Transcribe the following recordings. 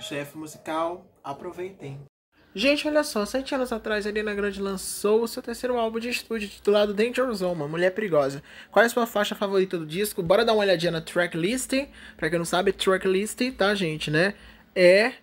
chefe musical, aproveitem. Gente, olha só, sete anos atrás a Ariana Grande lançou o seu terceiro álbum de estúdio titulado Danger Zone, mulher perigosa. Qual é a sua faixa favorita do disco? Bora dar uma olhadinha na tracklist. Pra quem não sabe, tracklist, tá, gente, né? É,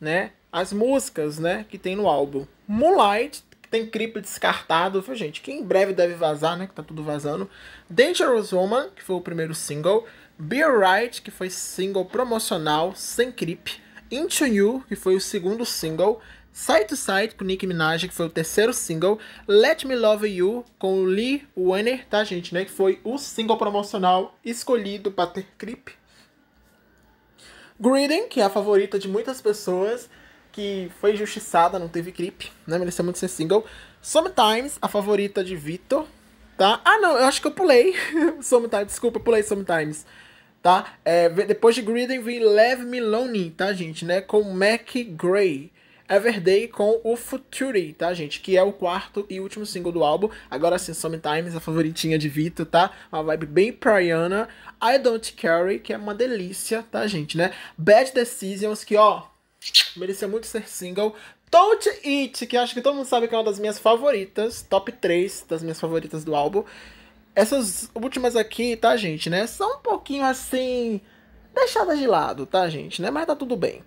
né, as músicas, né, que tem no álbum. Moonlight, que tem clipe descartado, foi, gente, que em breve deve vazar, né, que tá tudo vazando. Dangerous Woman, que foi o primeiro single. Be Right, que foi single promocional, sem clipe. Into You, que foi o segundo single, Side to Side com Nicki Minaj, que foi o terceiro single, Let Me Love You com Lee Wanner, tá gente, né, que foi o single promocional escolhido para ter clipe. Greeting, que é a favorita de muitas pessoas, que foi injustiçada, não teve clipe, né, mereceu muito ser single. Sometimes, a favorita de Vitor, tá? Ah, não, eu acho que eu pulei. Sometimes, desculpa, eu pulei Sometimes tá? É, depois de Griden vem Lev Milone, tá, gente, né? Com Mac Gray. Everday com o Futuri, tá, gente? Que é o quarto e último single do álbum. Agora sim, Sometimes, a favoritinha de Vito, tá? Uma vibe bem praiana. I Don't Carry, que é uma delícia, tá, gente, né? Bad Decisions, que, ó, mereceu muito ser single. Don't It, que acho que todo mundo sabe que é uma das minhas favoritas, top 3 das minhas favoritas do álbum. Essas últimas aqui, tá, gente, né? São um pouquinho assim. deixadas de lado, tá, gente, né? Mas tá tudo bem.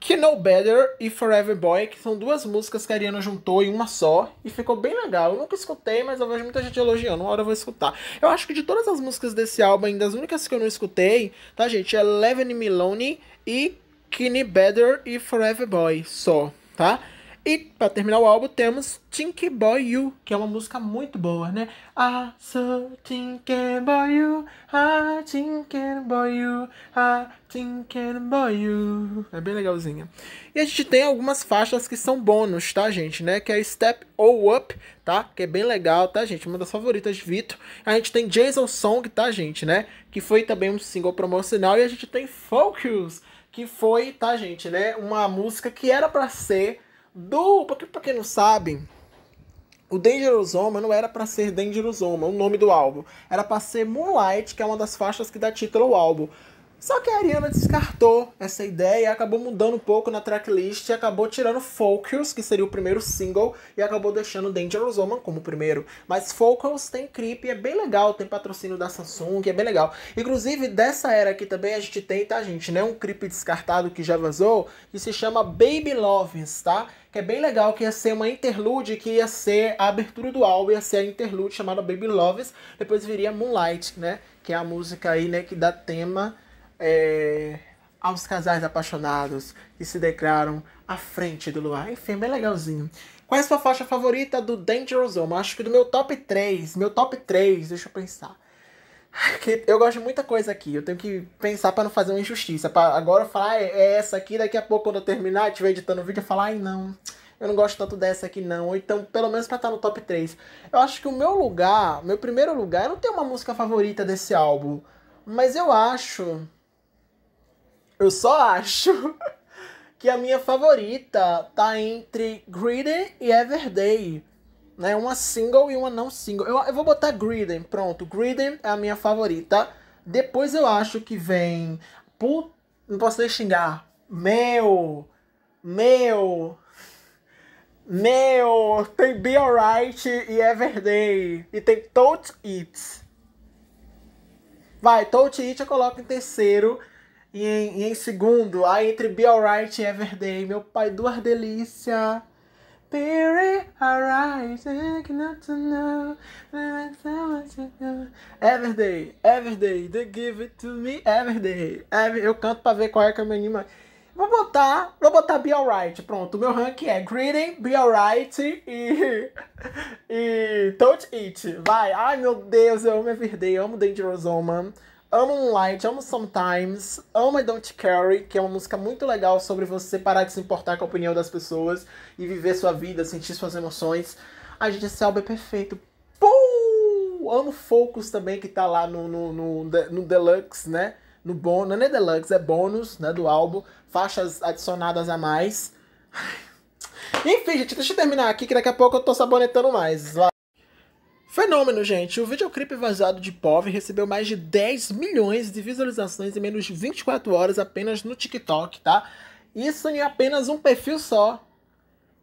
Que No Better e Forever Boy, que são duas músicas que a Ariana juntou em uma só e ficou bem legal. Eu nunca escutei, mas eu vejo muita gente elogiando. Uma hora eu vou escutar. Eu acho que de todas as músicas desse álbum, ainda as únicas que eu não escutei, tá, gente? É Levin Milone e Kenny Better e Forever Boy só, tá? E para terminar o álbum temos Tinky Boy You, que é uma música muito boa, né? Ah, so Tinky Boy You, ah, Tinky Boy You, ah, Tinky Boy You. É bem legalzinha. E a gente tem algumas faixas que são bônus, tá, gente, né? Que é Step All Up, tá? Que é bem legal, tá, gente? Uma das favoritas de Vitor. A gente tem Jason Song, tá, gente, né? Que foi também um single promocional. E a gente tem Focus, que foi, tá, gente, né? Uma música que era para ser do, porque pra quem não sabe, o Dangerous Woman não era para ser Dangerous Woman, o nome do álbum. Era para ser Moonlight, que é uma das faixas que dá título ao álbum. Só que a Ariana descartou essa ideia e acabou mudando um pouco na tracklist e acabou tirando Focus, que seria o primeiro single, e acabou deixando Dangerous Woman como primeiro. Mas Focus tem clipe, é bem legal, tem patrocínio da Samsung, é bem legal. Inclusive, dessa era aqui também a gente tem, tá, gente, né? Um clipe descartado que já vazou, que se chama Baby Loves, tá? que é bem legal, que ia ser uma interlude, que ia ser a abertura do álbum, ia ser a interlude chamada Baby Loves, depois viria Moonlight, né, que é a música aí, né, que dá tema é, aos casais apaixonados que se declaram à frente do luar. Enfim, bem legalzinho. Qual é a sua faixa favorita do Dangerous Zone? Acho que do meu top 3. Meu top 3, deixa eu pensar. Que eu gosto de muita coisa aqui. Eu tenho que pensar para não fazer uma injustiça. Pra agora falar, ah, é, é essa aqui. Daqui a pouco, quando eu terminar, estiver editando o vídeo, eu falar, ai não, eu não gosto tanto dessa aqui não. Ou então, pelo menos para estar no top 3. Eu acho que o meu lugar, meu primeiro lugar, eu não tenho uma música favorita desse álbum. Mas eu acho eu só acho que a minha favorita tá entre Greeden e Everday. Né? Uma single e uma não single. Eu, eu vou botar Greeden, pronto. Greeden é a minha favorita. Depois eu acho que vem. Put... Não posso nem xingar. Meu! Meu! Meu! Tem Be Alright e Everday. E tem Tote It. Vai, Tote It eu coloco em terceiro. E em, e em segundo, aí entre Be Alright e Everday, meu pai, duas delícias. Be alright, not to know, Everyday, Everyday, they give it to me Everyday. Every, eu canto pra ver qual é que é me meu Vou botar, vou botar Be Alright, pronto. O meu rank é Greeting, Be Alright e. e. Touch It. Vai, ai meu Deus, eu amo Everyday, eu amo Dangerous Woman. Amo Moonlight, amo Sometimes, amo I Don't Carry, que é uma música muito legal sobre você parar de se importar com a opinião das pessoas e viver sua vida, sentir suas emoções. Ai, gente, esse álbum é perfeito. Pum! Amo Focus também, que tá lá no, no, no, no Deluxe, né? No bônus, não é Deluxe, é bônus, né, do álbum. Faixas adicionadas a mais. Enfim, gente, deixa eu terminar aqui, que daqui a pouco eu tô sabonetando mais. Vai. Fenômeno, gente! O videoclipe vazado de POV recebeu mais de 10 milhões de visualizações em menos de 24 horas apenas no TikTok, tá? Isso em apenas um perfil só.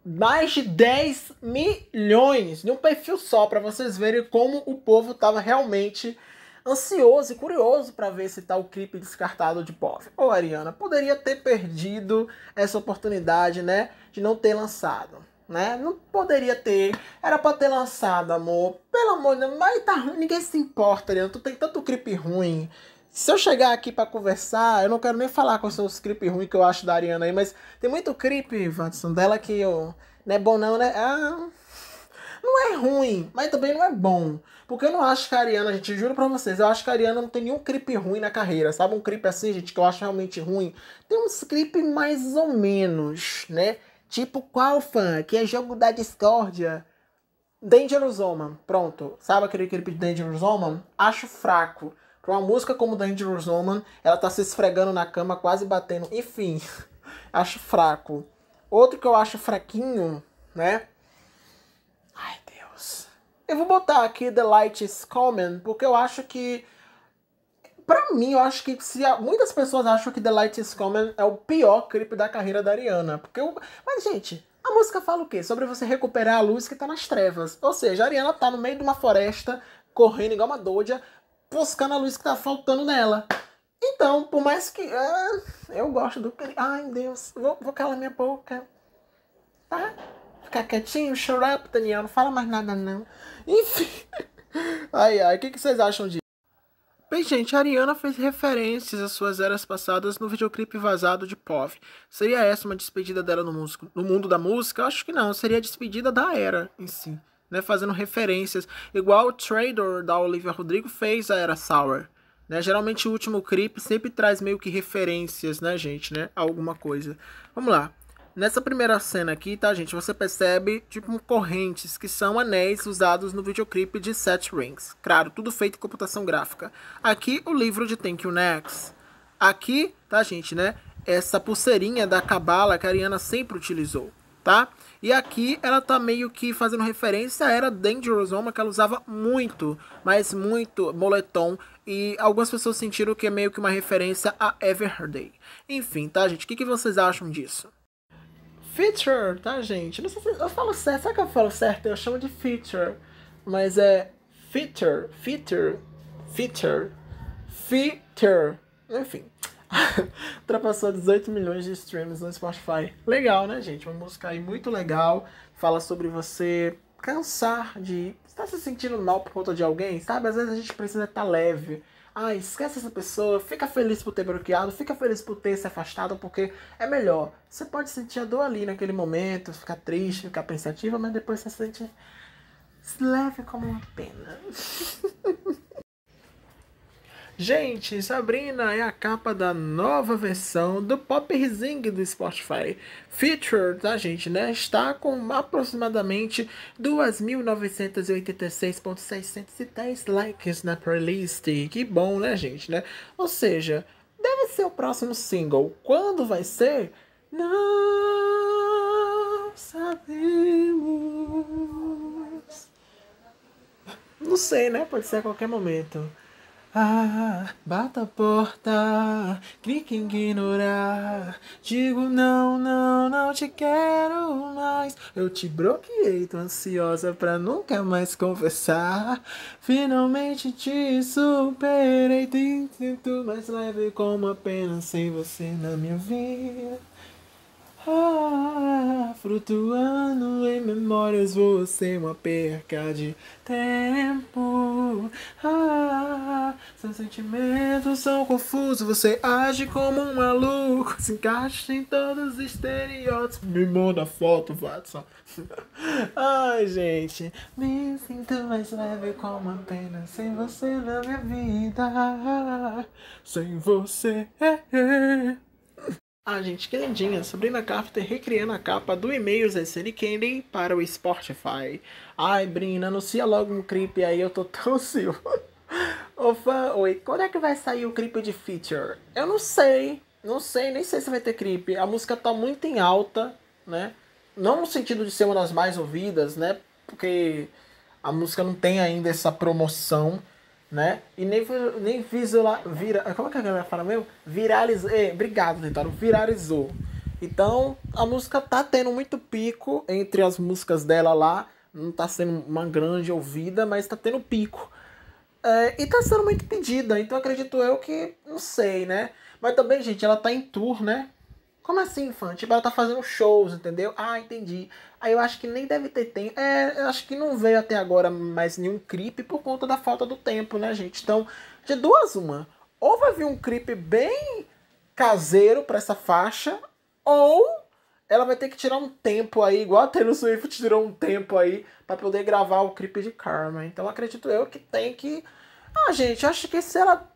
Mais de 10 milhões em um perfil só, para vocês verem como o povo tava realmente ansioso e curioso para ver se tal clipe descartado de POV. Ô, Ariana, poderia ter perdido essa oportunidade, né? De não ter lançado. Né? Não poderia ter. Era para ter lançado, amor pelo amor de Deus, mas tá ruim, ninguém se importa, Ariana. Né? Tu tem tanto creep ruim. Se eu chegar aqui para conversar, eu não quero nem falar quais são os clipes ruins que eu acho da Ariana aí, mas tem muito creep, Watson, dela que eu. Não é bom não, né? Ah, não é ruim, mas também não é bom. Porque eu não acho que a Ariana, gente, juro pra vocês, eu acho que a Ariana não tem nenhum creep ruim na carreira, sabe? Um creep assim, gente, que eu acho realmente ruim. Tem uns clipes mais ou menos, né? Tipo, qual fã? Que é jogo da discórdia. Dangerous Woman, pronto. Sabe aquele clipe de Dangerous Woman? Acho fraco. Pra uma música como Dangerous Woman, ela tá se esfregando na cama, quase batendo. Enfim, acho fraco. Outro que eu acho fraquinho, né? Ai, Deus. Eu vou botar aqui The Light is Coming, porque eu acho que... Pra mim, eu acho que se muitas pessoas acham que The Light is Coming é o pior clipe da carreira da Ariana. Porque eu... Mas, gente, a música fala o quê? Sobre você recuperar a luz que está nas trevas. Ou seja, a Ariana está no meio de uma floresta, correndo igual uma doja, buscando a luz que está faltando nela. Então, por mais que. Ah, eu gosto do. Ai, Deus, vou, vou calar minha boca. Tá? Ficar quietinho, shut up, Daniel, não fala mais nada não. Enfim. Ai, ai, o que, que vocês acham disso? Bem, gente, a Ariana fez referências às suas eras passadas no videoclipe vazado de POV. Seria essa uma despedida dela no, músico, no mundo da música? Eu acho que não, seria a despedida da era em si, né? Fazendo referências, igual o Trader da Olivia Rodrigo fez a era Sour. Né? Geralmente o último clipe sempre traz meio que referências, né, gente, né? A alguma coisa. Vamos lá. Nessa primeira cena aqui, tá, gente? Você percebe, tipo, correntes, que são anéis usados no videoclipe de Set Rings. Claro, tudo feito em computação gráfica. Aqui, o livro de Thank You Next. Aqui, tá, gente, né? Essa pulseirinha da cabala que a Ariana sempre utilizou, tá? E aqui ela tá meio que fazendo referência à era Dangerous Woman, que ela usava muito, mas muito moletom. E algumas pessoas sentiram que é meio que uma referência a Everday. Enfim, tá, gente? O que, que vocês acham disso? feature, tá, gente? Não sei se eu falo certo. Será que eu falo certo? Eu chamo de feature. Mas é feature, feature, feature, feature. Enfim. Ultrapassou 18 milhões de streams no Spotify. Legal, né, gente? Uma música aí muito legal. Fala sobre você cansar de estar se sentindo mal por conta de alguém, sabe? Às vezes a gente precisa estar leve ah, esquece essa pessoa, fica feliz por ter bloqueado, fica feliz por ter se afastado, porque é melhor. Você pode sentir a dor ali naquele momento, ficar triste, ficar pensativa, mas depois você sente. Se leve como uma pena. Gente, Sabrina é a capa da nova versão do Pop Rizing do Spotify. Feature da tá, gente, né? Está com aproximadamente 2.986.610 likes na playlist. Que bom, né, gente, né? Ou seja, deve ser o próximo single. Quando vai ser? Não sabemos. Não sei, né? Pode ser a qualquer momento. Ah, bata a porta, clique em ignorar. Digo não, não, não te quero mais. Eu te bloqueei, tô ansiosa pra nunca mais conversar. Finalmente te superei, te sinto mais leve como apenas sem você na minha vida. Ah flutuando em memórias, você é uma perca de tempo. Ah, seus sentimentos são confusos, você age como um maluco, se encaixa em todos os estereótipos. Me manda foto, Watson. Ai, gente, me sinto mais leve como apenas sem você na minha vida. Sem você. É, é. A gente, que lindinha! Sabrina Carpenter recriando a capa do e-mails da Candy para o Spotify. Ai, Brina, anuncia logo um clipe aí, eu tô tão silva. Ô fã, oi, quando é que vai sair o clipe de feature? Eu não sei, não sei, nem sei se vai ter clipe. A música tá muito em alta, né? Não no sentido de ser uma das mais ouvidas, né? Porque a música não tem ainda essa promoção né? E nem, nem lá vira, como é que a galera fala mesmo? Viralizou. É, obrigado, tentaram viralizou. Então, a música tá tendo muito pico entre as músicas dela lá. Não tá sendo uma grande ouvida, mas tá tendo pico. É, e tá sendo muito pedida, então acredito eu que, não sei, né? Mas também, gente, ela tá em tour, né? Como assim, fã? Tipo, ela tá fazendo shows, entendeu? Ah, entendi. Aí eu acho que nem deve ter tempo. É, eu acho que não veio até agora mais nenhum clipe por conta da falta do tempo, né, gente? Então, de duas, uma. Ou vai vir um clipe bem caseiro para essa faixa, ou ela vai ter que tirar um tempo aí, igual a Taylor Swift tirou um tempo aí para poder gravar o clipe de Karma. Então acredito eu que tem que. Ah, gente, acho que se ela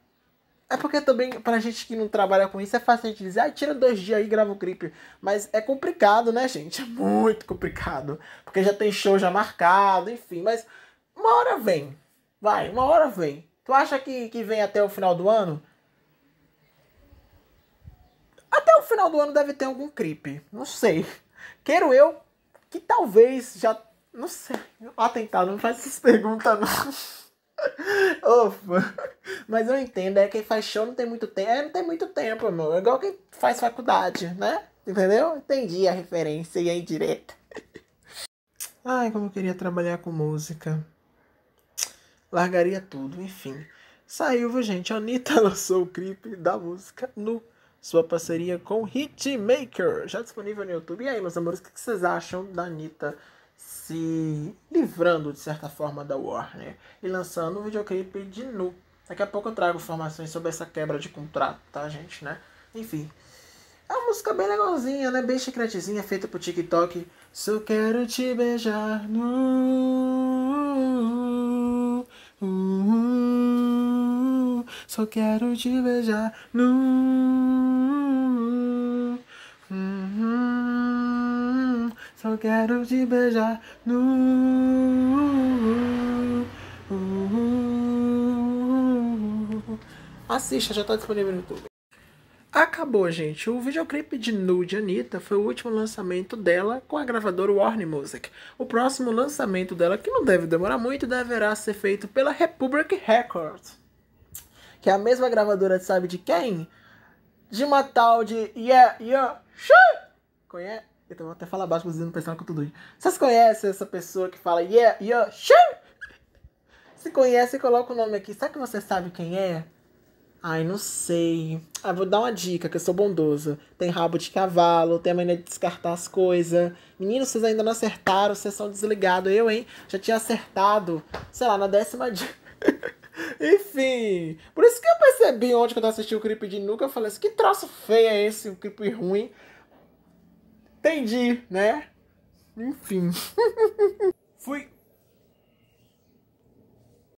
é porque também, pra gente que não trabalha com isso, é fácil a gente dizer, ah, tira dois dias aí e grava um clipe. Mas é complicado, né, gente? É muito complicado. Porque já tem show já marcado, enfim. Mas uma hora vem. Vai, uma hora vem. Tu acha que, que vem até o final do ano? Até o final do ano deve ter algum clipe. Não sei. Quero eu que talvez já. Não sei. Atentado, não faz essas perguntas, não. Ufa. Mas eu entendo, é quem faz show não tem muito tempo. É, não tem muito tempo, amor. É igual quem faz faculdade, né? Entendeu? Entendi a referência e a indireta. Ai, como eu queria trabalhar com música. Largaria tudo, enfim. Saiu, gente? A Anitta lançou o clipe da música no sua parceria com Hitmaker, já disponível no YouTube. E aí, meus amores, o que vocês acham da Anitta? se livrando de certa forma da Warner e lançando um videoclipe de Nu. Daqui a pouco eu trago informações sobre essa quebra de contrato, tá, gente, né? Enfim. É uma música bem legalzinha, né? Bem chicletezinha, feita pro TikTok. Só quero te beijar nu. só quero te beijar nu. Só quero te beijar nu. Assista, já tá disponível no YouTube. Acabou, gente. O videoclipe de Nude Anitta foi o último lançamento dela com a gravadora Warner Music. O próximo lançamento dela, que não deve demorar muito, deverá ser feito pela Republic Records. Que é a mesma gravadora, sabe de quem? De uma tal de Yeah, Yeah, Conhece? Eu vou até falar baixo, mas não pensando eu tudo isso. Vocês conhecem essa pessoa que fala yeah, yeah, shoo? Se conhece, coloca o nome aqui. Será que você sabe quem é? Ai, não sei. Ah, vou dar uma dica, que eu sou bondosa. Tem rabo de cavalo, tem a maneira de descartar as coisas. Meninos, vocês ainda não acertaram, vocês são desligados. Eu, hein? Já tinha acertado, sei lá, na décima dica. Enfim, por isso que eu percebi ontem quando eu assisti o clipe de Nuca, eu falei assim, que troço feio é esse, o um clipe ruim. Entendi, né? Enfim. Fui.